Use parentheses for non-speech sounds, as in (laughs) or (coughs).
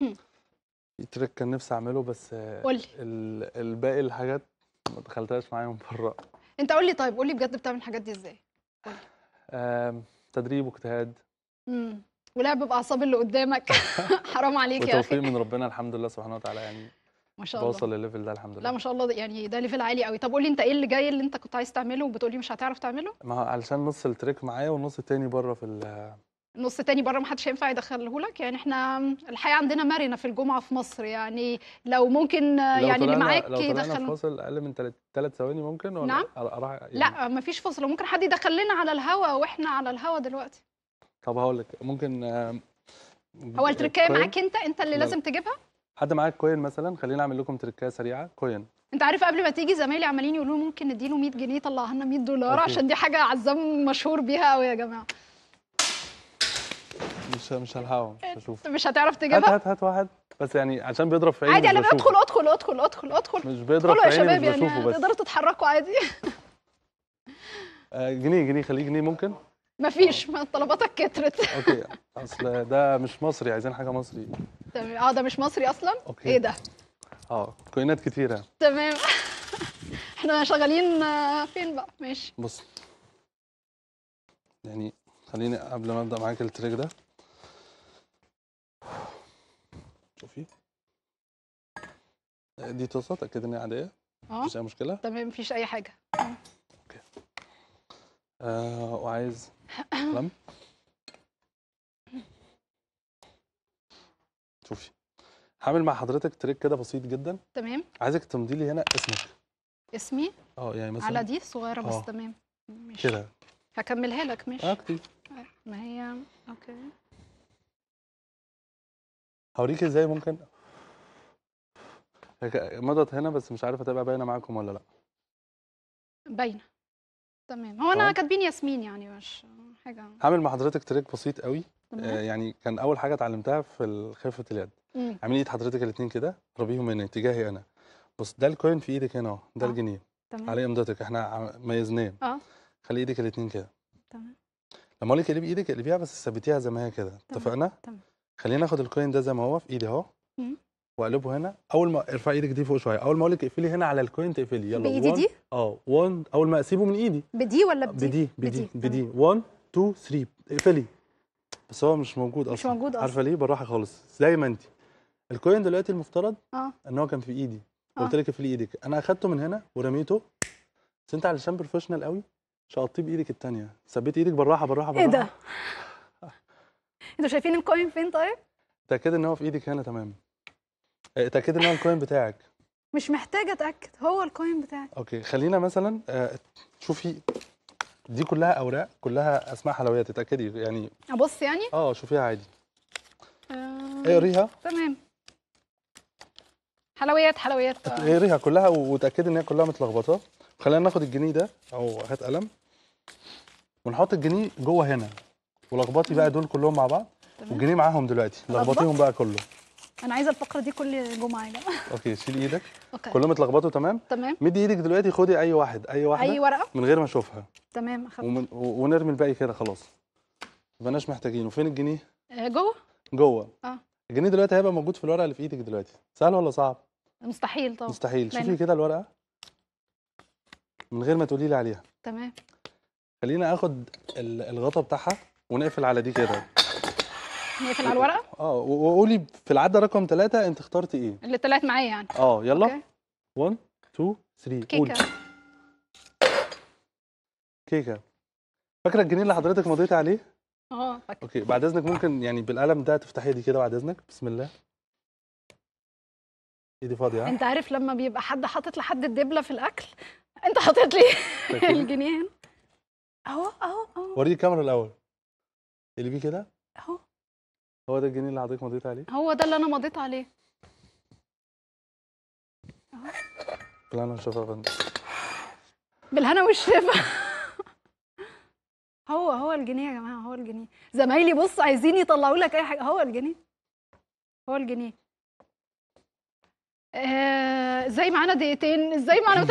في تريك كان نفسي أعمله بس قولي الباقي الحاجات ما دخلتهاش معايا من برّه. أنت قول لي طيب، قول لي بجد بتعمل الحاجات دي إزاي؟ آمم، تدريب واجتهاد. إمم، ولعب بأعصاب اللي قدامك (laughs) (laughs) حرام عليك يا أخي. وتوفيق من ربنا الحمد لله سبحانه وتعالى يعني ما شاء الله. بوصل لليفل ده الحمد لله. لأ ما شاء الله يعني ده ليفل عالي قوي طب قول لي أنت إيه اللي جاي اللي أنت كنت عايز تعمله وبتقول لي مش هتعرف تعمله؟ ما هو علشان نُص التريك معايا والنُص التاني برّه في ال نص تاني بره ما حدش هينفع يدخله لك يعني احنا الحياه عندنا مرنه في الجمعه في مصر يعني لو ممكن لو يعني اللي معاك لو فاصل اقل من ثلاث ثواني ممكن ولا نعم اروح يعني لا مفيش فاصل ممكن حد يدخل لنا على الهوا واحنا على الهوا دلوقتي طب هقول لك ممكن هو التركايه معاك انت انت اللي لا. لازم تجيبها حد معاك كوين مثلا خليني اعمل لكم تركايه سريعه كوين انت عارف قبل ما تيجي زمايلي عمالين يقولوا ممكن نديله 100 جنيه طلعها لنا 100 دولار أوكي. عشان دي حاجه عزام مشهور بيها قوي يا جماعه مش مش هلحقهم مش إيه، هشوف مش هتعرف تجيبها هات هات هات واحد بس يعني عشان بيضرب في عيني عادي انا يعني ادخل ادخل ادخل ادخل ادخل مش بيضرب في عيني يا شباب يعني بس. تقدروا تتحركوا عادي آه، جنيه جنيه خليه جنيه ممكن مفيش ما طلباتك كترت اوكي اصل ده مش مصري عايزين حاجه مصري تمام اه ده مش مصري اصلا أوكي. ايه ده اه كوينات كتيره تمام (laughs) احنا شغالين آه، فين بقى ماشي بص يعني خليني قبل ما ابدا معاك التريك ده شوفي آه، دي طاسه تاكد ان هي عاديه اه مفيش اي مشكله تمام مفيش اي حاجه اوكي آه وعايز قلم (coughs) شوفي هعمل مع حضرتك تريك كده بسيط جدا تمام عايزك تمضي لي هنا اسمك اسمي اه يعني مثلا على دي صغيره بس آه. تمام كده هكملها لك ماشي اه كتير ما هي اوكي هوريك ازاي ممكن مضت هنا بس مش عارفه تبقى باينه معاكم ولا لا باينه تمام هو انا كاتبين ياسمين يعني مش حاجه هعمل مع حضرتك تريك بسيط قوي آه يعني كان اول حاجه اتعلمتها في خفه اليد اعملي ايد حضرتك الاثنين كده اضربيهم من اتجاهي انا بص ده الكوين في ايدك هنا اهو ده آه. الجنيه تمام عليه امضتك احنا ميزناه اه خلي ايدك الاثنين كده تمام لما اقول لك اقلبي ايدك اقلبيها بس ثبتيها زي ما هي كده اتفقنا تمام خلينا ناخد الكوين ده زي ما هو في ايدي اهو واقلبه هنا اول ما ارفع ايدك دي فوق شويه اول ما اقول لك اقفلي هنا على الكوين تقفلي يلا بايدي دي اه 1 اول ما اسيبه من ايدي بدي ولا آه، بدي بدي بدي بدي 1 2 3 اقفلي بس هو مش موجود اصلا مش موجود اصلا عارفه ليه بالراحه خالص زي ما انت الكوين دلوقتي المفترض اه ان هو كان في ايدي آه. قلت لك اقفلي ايدك انا اخدته من هنا ورميته بس انت علشان بروفيشنال قوي شقطيه بايدك الثانيه ثبتي ايدك بالراحه بالراحه بالراحه ايه ده انتوا شايفين الكوين فين طيب؟ اتاكدي ان هو في ايدك هنا تمام اتاكدي آه، ان هو الكوين بتاعك مش محتاجه اتاكد هو الكوين بتاعك اوكي خلينا مثلا آه، شوفي دي كلها اوراق كلها اسماء حلويات اتاكدي يعني ابص يعني اه شوفيها عادي آه، إيه، اقريها تمام حلويات حلويات اقريها كلها وتاكدي ان هي كلها متلخبطه خلينا ناخد الجنيه ده او هات قلم ونحط الجنيه جوه هنا ولخبطي بقى دول كلهم مع بعض والجنيه معاهم دلوقتي لخبطيهم بقى كله انا عايزه الفقره دي كل جمعه يعني. اوكي شيل ايدك أوكي. كلهم اتلخبطوا تمام تمام مدي ايدك دلوقتي خدي اي واحد اي واحده اي ورقه من غير ما اشوفها تمام ومن... و... ونرمي الباقي كده خلاص ما بقناش محتاجينه فين الجنيه آه، جوه جوه اه الجنيه دلوقتي هيبقى موجود في الورقه اللي في ايدك دلوقتي سهل ولا صعب مستحيل طبعا مستحيل شوفي كده الورقه من غير ما تقولي لي عليها تمام خلينا اخد الغطا بتاعها ونقفل على دي كده نقفل على الورقه اه وقولي في العده رقم ثلاثة انت اخترتي ايه اللي طلعت معايا يعني اه يلا 1 2 3 قولي كيكه فاكره الجنيه اللي حضرتك مضيتي عليه اه فاكره اوكي بعد اذنك ممكن يعني بالقلم ده تفتحي دي كده بعد اذنك بسم الله ايدي فاضيه انت عارف لما بيبقى حد حاطط لحد الدبله في الاكل انت حاطط لي (laughs) الجنيه اهو اهو اهو وريني الكاميرا الاول اللي بيه كده اهو هو ده الجنيه اللي حضرتك مضيت عليه هو ده اللي انا مضيت عليه اهو بالهنا والشفا يا فندم بالهنا والشفا (laughs) هو هو الجنيه يا جماعه هو الجنيه زمايلي بص عايزين يطلعوا لك اي حاجه هو الجنيه هو الجنيه ازاي آه معانا دقيقتين ازاي معانا